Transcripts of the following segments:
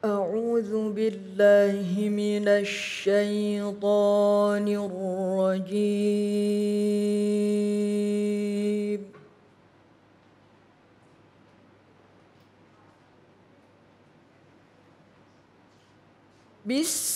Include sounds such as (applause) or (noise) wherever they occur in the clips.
أعوذ بالله من الشيطان الرجيم بسم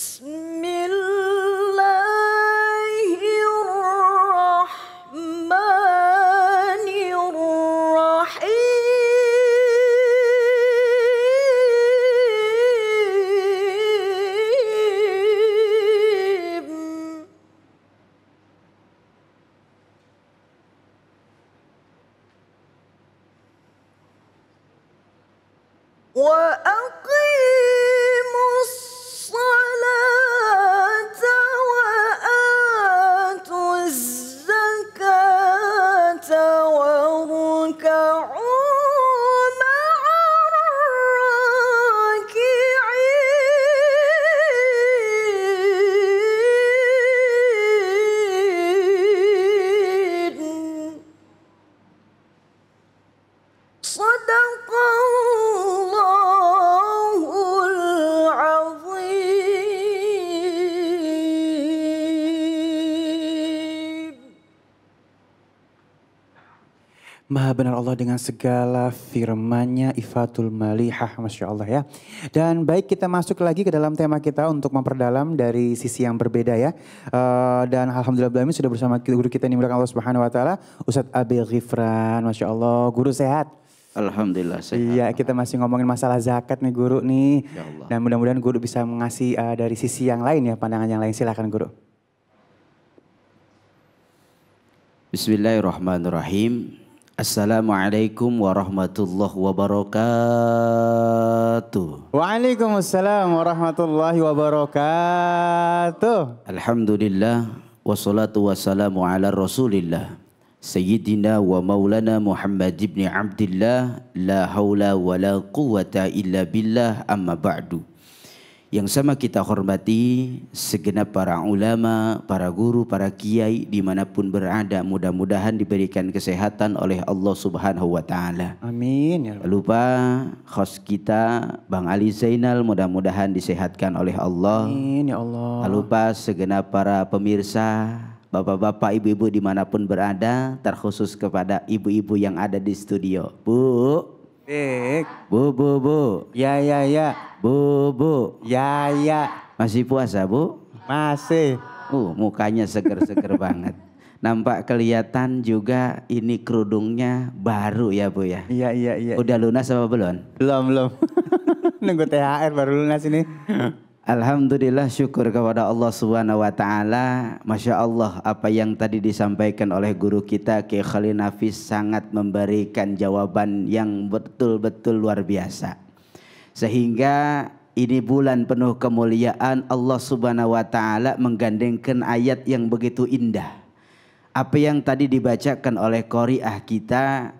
وأقيم Maha benar Allah dengan segala firman-Nya ifatul malihah Masya Allah ya. Dan baik kita masuk lagi ke dalam tema kita untuk memperdalam dari sisi yang berbeda ya. Uh, dan Alhamdulillah Bami sudah bersama guru kita ini, Allah Subhanahu Wa Taala Ustadz Abi Ghifran Masya Allah guru sehat. Alhamdulillah sehat. Iya, kita masih ngomongin masalah zakat nih guru nih. Ya Allah. Dan mudah-mudahan guru bisa mengasih uh, dari sisi yang lain ya, pandangan yang lain. Silakan guru. Bismillahirrahmanirrahim. Assalamualaikum warahmatullahi wabarakatuh. Waalaikumsalam warahmatullahi wabarakatuh. Alhamdulillah wassalatu wassalamu ala Rasulillah Sayyidina wa maulana Muhammad ibn Abdullah la haula wa la illa billah amma ba'du yang sama kita hormati segenap para ulama, para guru, para kiai dimanapun berada mudah-mudahan diberikan kesehatan oleh Allah Subhanahu wa taala. Amin ya Lupa khos kita Bang Ali Zainal mudah-mudahan disehatkan oleh Allah. Amin ya Allah. Lupa segenap para pemirsa Bapak-bapak, ibu-ibu dimanapun berada, terkhusus kepada ibu-ibu yang ada di studio. Bu, Bik. bu, bu, bu. Ya, ya, ya. Bu, bu. Ya, ya. Masih puasa, Bu? Masih. Uh, mukanya seger-seger (laughs) banget. Nampak kelihatan juga ini kerudungnya baru ya, Bu ya? Iya, iya, iya. Udah lunas apa belum? Belum, belum. (laughs) Nunggu THR baru lunas ini. Alhamdulillah syukur kepada Allah Subhanahu wa taala. Masya Allah apa yang tadi disampaikan oleh guru kita Kiai Khalil Nafis sangat memberikan jawaban yang betul-betul luar biasa sehingga ini bulan penuh kemuliaan Allah Subhanahu wa taala menggandengkan ayat yang begitu indah. Apa yang tadi dibacakan oleh qariah kita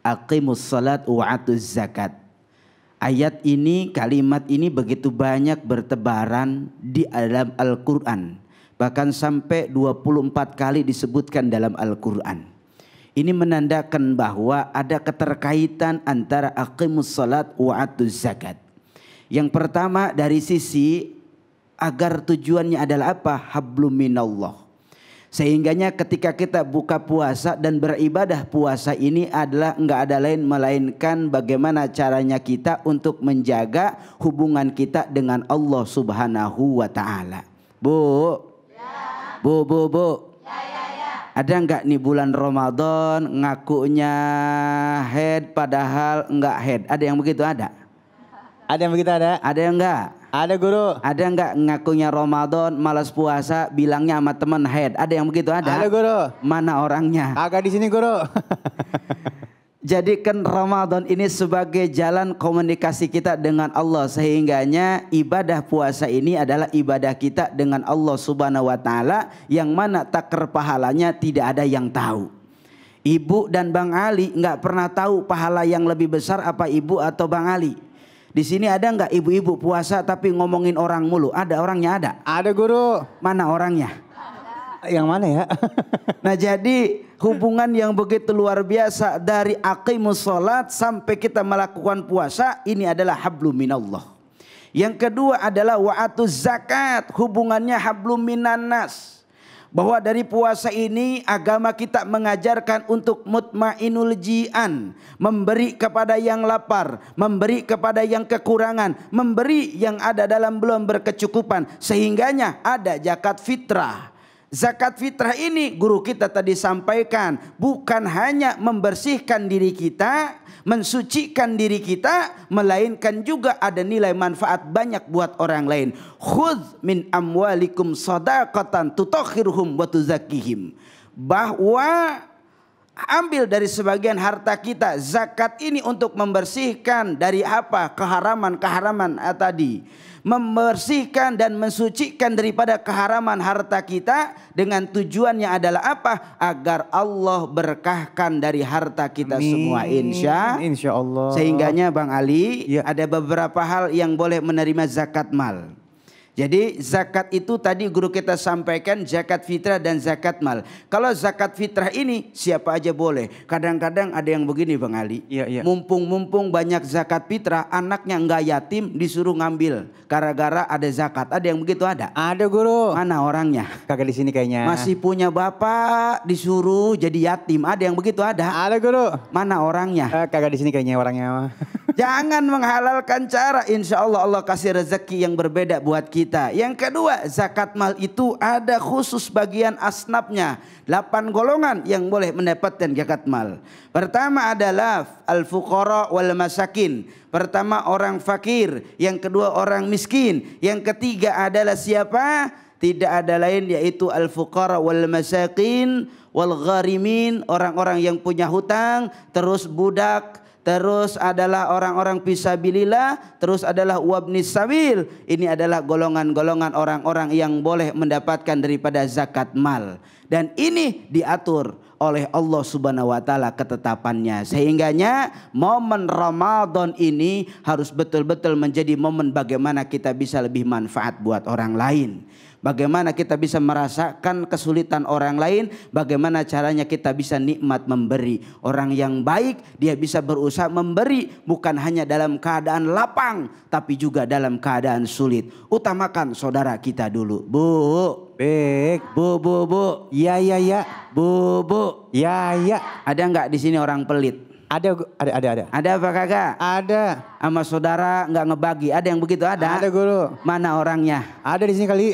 aqimus salat wa'atuz zakat. Ayat ini, kalimat ini begitu banyak bertebaran di dalam Al-Qur'an. Bahkan sampai 24 kali disebutkan dalam Al-Qur'an. Ini menandakan bahwa ada keterkaitan antara aqimus salat wa atuz zakat. Yang pertama dari sisi agar tujuannya adalah apa? Hablum minallah. Sehingganya ketika kita buka puasa dan beribadah puasa ini adalah enggak ada lain melainkan bagaimana caranya kita untuk menjaga hubungan kita dengan Allah Subhanahu wa taala. Bu. Ya. Bu, bu, bu ada nggak nih bulan Ramadan ngakunya head padahal nggak head? Ada yang begitu ada? Ada yang begitu ada? Ada yang nggak? Ada guru. Ada nggak ngakunya Ramadan malas puasa bilangnya sama teman head? Ada yang begitu ada? Ada guru. Mana orangnya? Agak di sini guru. (laughs) jadikan Ramadan ini sebagai jalan komunikasi kita dengan Allah sehingganya ibadah puasa ini adalah ibadah kita dengan Allah Subhanahu wa taala yang mana takar pahalanya tidak ada yang tahu. Ibu dan Bang Ali nggak pernah tahu pahala yang lebih besar apa ibu atau Bang Ali. Di sini ada nggak ibu-ibu puasa tapi ngomongin orang mulu? Ada orangnya ada. Ada guru. Mana orangnya? yang mana ya? (laughs) nah jadi hubungan yang begitu luar biasa dari aqimus salat sampai kita melakukan puasa ini adalah hablum minallah. Yang kedua adalah wa'atu zakat, hubungannya hablum minannas. Bahwa dari puasa ini agama kita mengajarkan untuk mutmainul jian. Memberi kepada yang lapar. Memberi kepada yang kekurangan. Memberi yang ada dalam belum berkecukupan. Sehingganya ada zakat fitrah. Zakat fitrah ini guru kita tadi sampaikan bukan hanya membersihkan diri kita, mensucikan diri kita, melainkan juga ada nilai manfaat banyak buat orang lain. Khudz min amwalikum sadaqatan tutakhiruhum wa tuzakkihim. Bahwa ambil dari sebagian harta kita zakat ini untuk membersihkan dari apa keharaman-keharaman eh, tadi membersihkan dan mensucikan daripada keharaman harta kita dengan tujuannya adalah apa agar Allah berkahkan dari harta kita Amin. semua insya insya Allah sehingganya Bang Ali ya. ada beberapa hal yang boleh menerima zakat mal jadi zakat itu tadi guru kita sampaikan zakat fitrah dan zakat mal. Kalau zakat fitrah ini siapa aja boleh. Kadang-kadang ada yang begini Bang Ali. Iya, iya. Mumpung-mumpung banyak zakat fitrah anaknya nggak yatim disuruh ngambil. Gara-gara ada zakat. Ada yang begitu ada? Ada guru. Mana orangnya? Kagak di sini kayaknya. Masih punya bapak disuruh jadi yatim. Ada yang begitu ada? Ada guru. Mana orangnya? Eh, kagak di sini kayaknya orangnya. (laughs) Jangan menghalalkan cara. Insya Allah Allah kasih rezeki yang berbeda buat kita kita. Yang kedua, zakat mal itu ada khusus bagian asnafnya. delapan golongan yang boleh mendapatkan zakat mal. Pertama adalah al-fuqara wal masakin. Pertama orang fakir, yang kedua orang miskin, yang ketiga adalah siapa? tidak ada lain yaitu al-fuqara wal masakin wal gharimin orang-orang yang punya hutang terus budak terus adalah orang-orang pisabilillah, terus adalah wabnis sabil. Ini adalah golongan-golongan orang-orang yang boleh mendapatkan daripada zakat mal. Dan ini diatur oleh Allah Subhanahu wa taala ketetapannya. Sehingganya momen Ramadan ini harus betul-betul menjadi momen bagaimana kita bisa lebih manfaat buat orang lain. Bagaimana kita bisa merasakan kesulitan orang lain, bagaimana caranya kita bisa nikmat memberi. Orang yang baik dia bisa berusaha memberi bukan hanya dalam keadaan lapang tapi juga dalam keadaan sulit. Utamakan saudara kita dulu. Bu, Baik, bu, bu, bu, ya, ya, ya, bu, bu, ya, ya. Ada nggak di sini orang pelit? Ada, ada, ada, ada. Ada apa kagak? Ada. Sama saudara nggak ngebagi. Ada yang begitu ada? Ada guru. Mana orangnya? Ada di sini kali.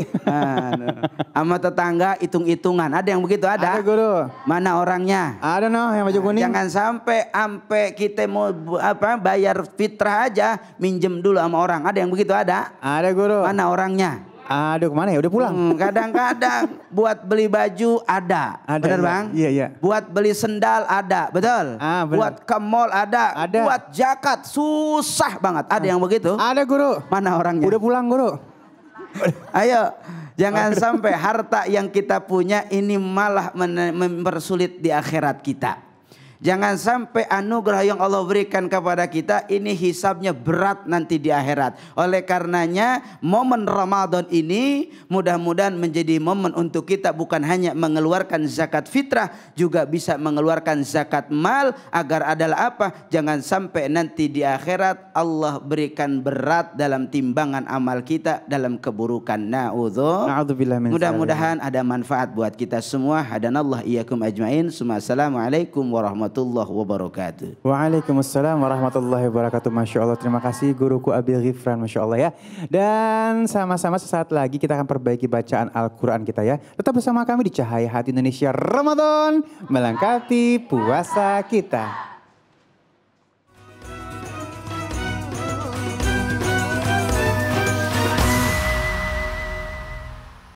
Sama tetangga hitung-hitungan. Ada yang begitu ada? Ada guru. Mana orangnya? Ada no, yang baju kuning. Jangan sampai ampe kita mau apa bayar fitrah aja, minjem dulu sama orang. Ada yang begitu ada? Ada guru. Mana orangnya? Aduh kemana ya? Udah pulang. Hmm, kadang-kadang hmm, buat beli baju ada. ada bener bang? Iya iya. Buat beli sendal ada, betul. Ah, bener. Buat ke mall ada. Ada. Buat jaket susah banget. Ada ah. yang begitu? Ada guru. Mana orangnya? Udah pulang guru. Ayo. Jangan sampai harta yang kita punya ini malah mempersulit di akhirat kita. Jangan sampai anugerah yang Allah berikan kepada kita ini hisabnya berat nanti di akhirat. Oleh karenanya momen Ramadan ini mudah-mudahan menjadi momen untuk kita bukan hanya mengeluarkan zakat fitrah juga bisa mengeluarkan zakat mal agar adalah apa? Jangan sampai nanti di akhirat Allah berikan berat dalam timbangan amal kita dalam keburukan. Nah, Na'udzubillah Mudah-mudahan ada manfaat buat kita semua. Hadanallah iyakum ajmain. Assalamualaikum warahmatullahi warahmatullahi wabarakatuh. Waalaikumsalam warahmatullahi wabarakatuh. Masya Allah, terima kasih guruku Abil Ghifran, Masya Allah ya. Dan sama-sama sesaat lagi kita akan perbaiki bacaan Al-Quran kita ya. Tetap bersama kami di Cahaya Hati Indonesia Ramadan, melengkapi puasa kita.